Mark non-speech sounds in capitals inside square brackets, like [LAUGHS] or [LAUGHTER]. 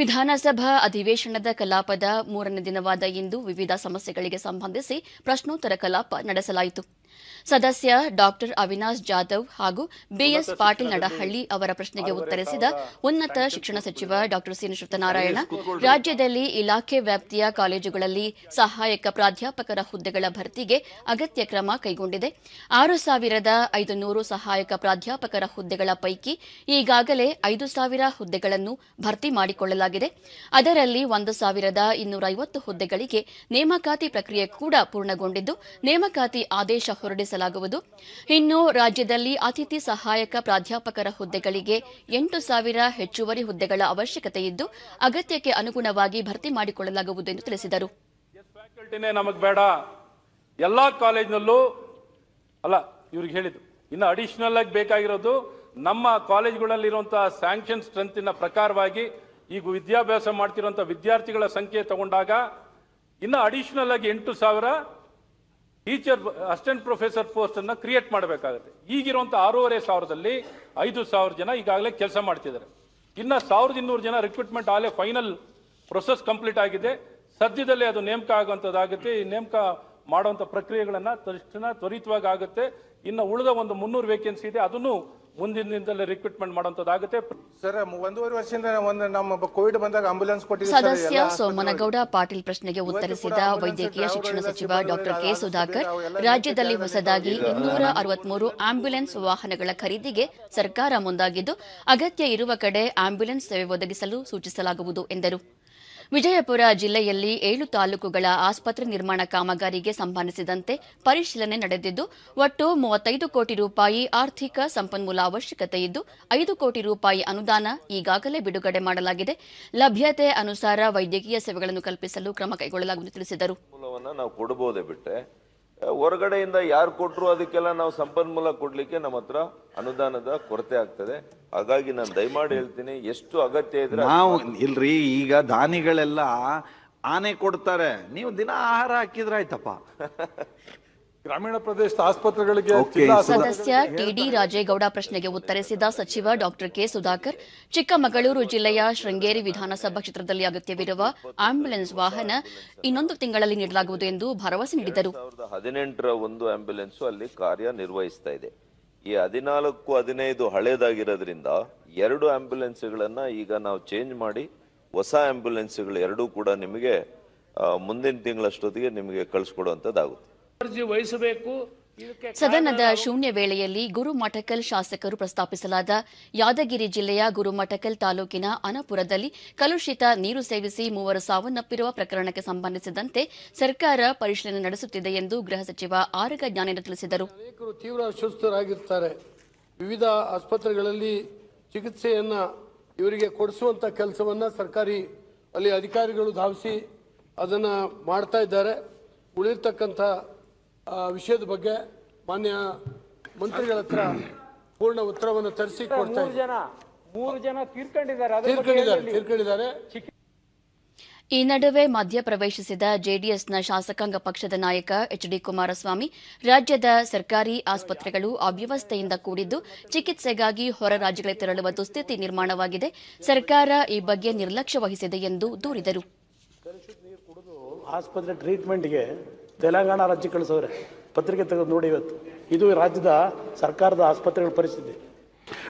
ವಿಧಾನಸಭಾ ಅಧಿವೇಶನದ ಕಲಾಪದ ಮೂರನೇ ದಿನವಾದ ಇಂದು ವಿವಿಧ ಸಮಸ್ಯೆಗಳಿಗೆ ಸಂಬಂಧಿಸಿ ಪ್ರಶ್ನೋತ್ತರ ಕಲಾಪ ನಡೆಸಲಾಯಿತು ಸದಸ್ಯ ಡಾಕ್ಟರ್ ಅವಿನಾಶ್ ಜಾಧವ್ ಹಾಗೂ ಬಿಎಸ್ ಪಾಟೀಲ್ ನಡಹಳ್ಳಿ ಅವರ ಪ್ರಶ್ನೆಗೆ ಉತ್ತರಿಸಿದ ಉನ್ನತ ಶಿಕ್ಷಣ ಸಚಿವ ಡಾಕ್ಟರ್ ಸಿ ರಾಜ್ಯದಲ್ಲಿ ಇಲಾಖೆ ವ್ಯಾಪ್ತಿಯ ಕಾಲೇಜುಗಳಲ್ಲಿ ಸಹಾಯಕ ಪ್ರಾಧ್ಯಾಪಕರ ಹುದ್ದೆಗಳ ಭರ್ತಿಗೆ ಅಗತ್ಯ ಕ್ರಮ ಕೈಗೊಂಡಿದೆ ಆರು ಸಾವಿರದ ಐದು ನೂರು ಸಹಾಯಕ ಪ್ರಾಧ್ಯಾಪಕರ ಹುದ್ದೆಗಳ ಪೈಕಿ ಈಗಾಗಲೇ ಐದು ಸಾವಿರ ಹುದ್ದೆಗಳನ್ನು ಭರ್ತಿ ಮಾಡಿಕೊಳ್ಳಲಾಗಿದೆ ಮಾಡಲಾಗಿದೆ ಅದರಲ್ಲಿ ಒಂದು ಸಾವಿರದ ಇನ್ನೂರ ಐವತ್ತು ಹುದ್ದೆಗಳಿಗೆ ನೇಮಕಾತಿ ಪ್ರಕ್ರಿಯೆ ಕೂಡ ಪೂರ್ಣಗೊಂಡಿದ್ದು ನೇಮಕಾತಿ ಆದೇಶ ಹೊರಡಿಸಲಾಗುವುದು ಇನ್ನು ರಾಜ್ಯದಲ್ಲಿ ಅತಿಥಿ ಸಹಾಯಕ ಪ್ರಾಧ್ಯಾಪಕರ ಹುದ್ದೆಗಳಿಗೆ ಎಂಟು ಸಾವಿರ ಹೆಚ್ಚುವರಿ ಹುದ್ದೆಗಳ ಅವಶ್ಯಕತೆ ಇದ್ದು ಅಗತ್ಯಕ್ಕೆ ಅನುಗುಣವಾಗಿ ಭರ್ತಿ ಮಾಡಿಕೊಳ್ಳಲಾಗುವುದು ಎಂದು ತಿಳಿಸಿದರು ಬೇಡ ಎಲ್ಲ ಕಾಲೇಜ್ನಲ್ಲೂ ಅಲ್ಲ ಇವ್ರಿಗೆ ಹೇಳಿದ್ದು ಇನ್ನು ಅಡಿಷನಲ್ ಆಗಿ ಬೇಕಾಗಿರೋದು ನಮ್ಮ ಕಾಲೇಜ್ಗಳಲ್ಲಿರುವಂತಹ ಸ್ಯಾಂಕ್ಷನ್ ಸ್ಟ್ರೆಂತಿನ ಪ್ರಕಾರವಾಗಿ ಈಗ ವಿದ್ಯಾಭ್ಯಾಸ ಮಾಡ್ತಿರುವಂಥ ವಿದ್ಯಾರ್ಥಿಗಳ ಸಂಖ್ಯೆ ತಗೊಂಡಾಗ ಇನ್ನು ಅಡಿಷನಲ್ ಆಗಿ ಎಂಟು ಸಾವಿರ ಟೀಚರ್ ಅಸಿಸ್ಟೆಂಟ್ ಪ್ರೊಫೆಸರ್ ಪೋಸ್ಟನ್ನು ಕ್ರಿಯೇಟ್ ಮಾಡಬೇಕಾಗುತ್ತೆ ಈಗಿರುವಂಥ ಆರೂವರೆ ಸಾವಿರದಲ್ಲಿ ಐದು ಸಾವಿರ ಜನ ಈಗಾಗಲೇ ಕೆಲಸ ಮಾಡ್ತಿದ್ದಾರೆ ಇನ್ನು ಸಾವಿರದ ಇನ್ನೂರು ಜನ ರಿಕ್ರೂಟ್ಮೆಂಟ್ ಆಗಲೇ ಫೈನಲ್ ಪ್ರೊಸೆಸ್ ಕಂಪ್ಲೀಟ್ ಆಗಿದೆ ಸದ್ಯದಲ್ಲೇ ಅದು ನೇಮಕ ಆಗುವಂಥದ್ದಾಗುತ್ತೆ ಈ ನೇಮಕ ಮಾಡುವಂಥ ಪ್ರಕ್ರಿಯೆಗಳನ್ನು ತಕ್ಷಣ ತ್ವರಿತವಾಗಿ ಆಗುತ್ತೆ ಇನ್ನು ಉಳಿದ ಒಂದು ಮುನ್ನೂರು ವೇಕೆನ್ಸಿ ಇದೆ ಅದನ್ನು ಮುಂದಿನ ದಿನದಲ್ಲಿ ರಿಕ್ರೂಟ್ಮೆಂಟ್ ಮಾಡುವಂತದ್ದಾಗುತ್ತೆ ಸರ್ ಒಂದೂವರೆ ವರ್ಷದಿಂದ ಒಂದು ನಮ್ಮ ಕೋವಿಡ್ ಬಂದಾಗ ಆಂಬ್ಯುಲೆನ್ಸ್ ಸದಸ್ಯ ಸೋಮನಗೌಡ ಪಾಟೀಲ್ ಪ್ರಶ್ನೆಗೆ ಉತ್ತರಿಸಿದ ವೈದ್ಯಕೀಯ ಶಿಕ್ಷಣ ಸಚಿವ ಡಾಕ್ಟರ್ ಕೆ ಸುಧಾಕರ್ ರಾಜ್ಯದಲ್ಲಿ ಹೊಸದಾಗಿ ಇನ್ನೂರ ಅರವತ್ಮೂರು ಆಂಬ್ಯುಲೆನ್ಸ್ ವಾಹನಗಳ ಖರೀದಿಗೆ ಸರ್ಕಾರ ಮುಂದಾಗಿದ್ದು ಅಗತ್ಯ ಇರುವ ಕಡೆ ಆಂಬ್ಯುಲೆನ್ಸ್ ಸೇವೆ ಒದಗಿಸಲು ಸೂಚಿಸಲಾಗುವುದು ಎಂದರು ವಿಜಯಪುರ ಜಿಲ್ಲೆಯಲ್ಲಿ ಏಳು ತಾಲೂಕುಗಳ ಆಸ್ಪತ್ರೆ ನಿರ್ಮಾಣ ಕಾಮಗಾರಿಗೆ ಸಂಬಂಧಿಸಿದಂತೆ ಪರಿಶೀಲನೆ ನಡೆದಿದ್ದು ಒಟ್ಟು ಮೂವತ್ತೈದು ಕೋಟಿ ರೂಪಾಯಿ ಆರ್ಥಿಕ ಸಂಪನ್ಮೂಲ ಅವಶ್ಯಕತೆ ಇದ್ದು ಐದು ಕೋಟಿ ರೂಪಾಯಿ ಅನುದಾನ ಈಗಾಗಲೇ ಬಿಡುಗಡೆ ಮಾಡಲಾಗಿದೆ ಲಭ್ಯತೆ ಅನುಸಾರ ವೈದ್ಯಕೀಯ ಸೇವೆಗಳನ್ನು ಕಲ್ಪಿಸಲು ಕ್ರಮ ಕೈಗೊಳ್ಳಲಾಗುವುದು ತಿಳಿಸಿದರು ಹೊರಗಡೆಯಿಂದ ಯಾರು ಕೊಟ್ಟರು ಅದಕ್ಕೆಲ್ಲ ನಾವು ಸಂಪನ್ಮೂಲ ಕೊಡಲಿಕ್ಕೆ ನಮ್ಮ ಹತ್ರ ಅನುದಾನದ ಕೊರತೆ ಆಗ್ತದೆ ಹಾಗಾಗಿ ನಾನು ದಯಮಾಡಿ ಹೇಳ್ತೀನಿ ಎಷ್ಟು ಅಗತ್ಯ ಇದ್ರೆ ನಾವು ಇಲ್ರಿ ಈಗ ದಾನಿಗಳೆಲ್ಲ ಆನೆ ಕೊಡ್ತಾರೆ ನೀವು ದಿನ ಆಹಾರ ಹಾಕಿದ್ರೆ ಆಯ್ತಪ್ಪ [LAUGHS] ಗ್ರಾಮೀಣ ಪ್ರದೇಶದ ಆಸ್ಪತ್ರೆಗಳಿಗೆ ಸದಸ್ಯ ಟಿಡಿ ರಾಜೇಗೌಡ ಪ್ರಶ್ನೆಗೆ ಉತ್ತರಿಸಿದ ಸಚಿವ ಡಾಕ್ಟರ್ ಕೆ ಸುಧಾಕರ್ ಚಿಕ್ಕಮಗಳೂರು ಜಿಲ್ಲೆಯ ಶೃಂಗೇರಿ ವಿಧಾನಸಭಾ ಕ್ಷೇತ್ರದಲ್ಲಿ ಅಗತ್ಯವಿರುವ ಆಂಬ್ಯುಲೆನ್ಸ್ ವಾಹನ ಇನ್ನೊಂದು ತಿಂಗಳಲ್ಲಿ ನೀಡಲಾಗುವುದು ಎಂದು ಭರವಸೆ ನೀಡಿದರು ಹದಿನೆಂಟರ ಒಂದು ಆಂಬ್ಯುಲೆನ್ಸ್ ಅಲ್ಲಿ ಕಾರ್ಯನಿರ್ವಹಿಸ್ತಾ ಇದೆ ಈ ಹದಿನಾಲ್ಕು ಹದಿನೈದು ಹಳೆಯದಾಗಿರೋದ್ರಿಂದ ಎರಡು ಗಳನ್ನ ಈಗ ನಾವು ಚೇಂಜ್ ಮಾಡಿ ಹೊಸ ಆಂಬ್ಯುಲೆನ್ಸ್ಗಳು ಎರಡೂ ಕೂಡ ನಿಮಗೆ ಮುಂದಿನ ತಿಂಗಳಷ್ಟೊತ್ತಿಗೆ ನಿಮಗೆ ಕಳಿಸ್ಕೊಡುವಂಥದ್ದಾಗುತ್ತೆ ವಹಿಸಬೇಕು ಸದನದ ಶೂನ್ಯ ವೇಳೆಯಲ್ಲಿ ಗುರುಮಠಕಲ್ ಶಾಸಕರು ಪ್ರಸ್ತಾಪಿಸಲಾದ ಯಾದಗಿರಿ ಜಿಲ್ಲೆಯ ಗುರುಮಠಕಲ್ ತಾಲೂಕಿನ ಅನಪುರದಲ್ಲಿ ಕಲುಷಿತ ನೀರು ಸೇವಿಸಿ ಮೂವರು ಸಾವನ್ನಪ್ಪಿರುವ ಪ್ರಕರಣಕ್ಕೆ ಸಂಬಂಧಿಸಿದಂತೆ ಸರ್ಕಾರ ಪರಿಶೀಲನೆ ನಡೆಸುತ್ತಿದೆ ಎಂದು ಗೃಹ ಸಚಿವ ಆರಗ ಜ್ಞಾನೇಂದ್ರ ತಿಳಿಸಿದರು ತೀವ್ರ ಅಸ್ವಸ್ಥರಾಗಿರ್ತಾರೆ ವಿವಿಧ ಆಸ್ಪತ್ರೆಗಳಲ್ಲಿ ಚಿಕಿತ್ಸೆಯನ್ನ ಇವರಿಗೆ ಕೊಡಿಸುವಂತ ಕೆಲಸವನ್ನು ಸರ್ಕಾರಿ ಅಲ್ಲಿ ಅಧಿಕಾರಿಗಳು ಧಾವಿಸಿ ಅದನ್ನು ಮಾಡ್ತಾ ಇದ್ದಾರೆ ಉಳಿರ್ತಕ್ಕಂಥ ವಿಷಯದ ಬಗ್ಗೆ ಮಾನ್ಯ ಮಂತ್ರಿಗಳ ಹತ್ರ ಪೂರ್ಣ ಉತ್ತರವನ್ನು ತರಿಸಿ ಈ ನಡುವೆ ಮಧ್ಯಪ್ರವೇಶಿಸಿದ ಜೆಡಿಎಸ್ನ ಶಾಸಕಾಂಗ ಪಕ್ಷದ ನಾಯಕ ಎಚ್ ಡಿ ಕುಮಾರಸ್ವಾಮಿ ರಾಜ್ಯದ ಸರ್ಕಾರಿ ಆಸ್ಪತ್ರೆಗಳು ಅವ್ಯವಸ್ಥೆಯಿಂದ ಕೂಡಿದ್ದು ಚಿಕಿತ್ಸೆಗಾಗಿ ಹೊರ ರಾಜ್ಯಗಳಿಗೆ ತೆರಳುವ ದುಸ್ಥಿತಿ ನಿರ್ಮಾಣವಾಗಿದೆ ಸರ್ಕಾರ ಈ ಬಗ್ಗೆ ನಿರ್ಲಕ್ಷ್ಯ ವಹಿಸಿದೆ ಎಂದು ದೂರಿದರು ಆಸ್ಪತ್ರೆ ಟ್ರೀಟ್ಮೆಂಟ್ಗೆ ತೆಲಂಗಾಣ ರಾಜ್ಯ ಕಳಿಸೋರೆ ಪತ್ರಿಕೆ ತೆಗೆದು ನೋಡಿ ಇವತ್ತು ಇದು ರಾಜ್ಯದ ಸರ್ಕಾರದ ಆಸ್ಪತ್ರೆಗಳ ಪರಿಸ್ಥಿತಿ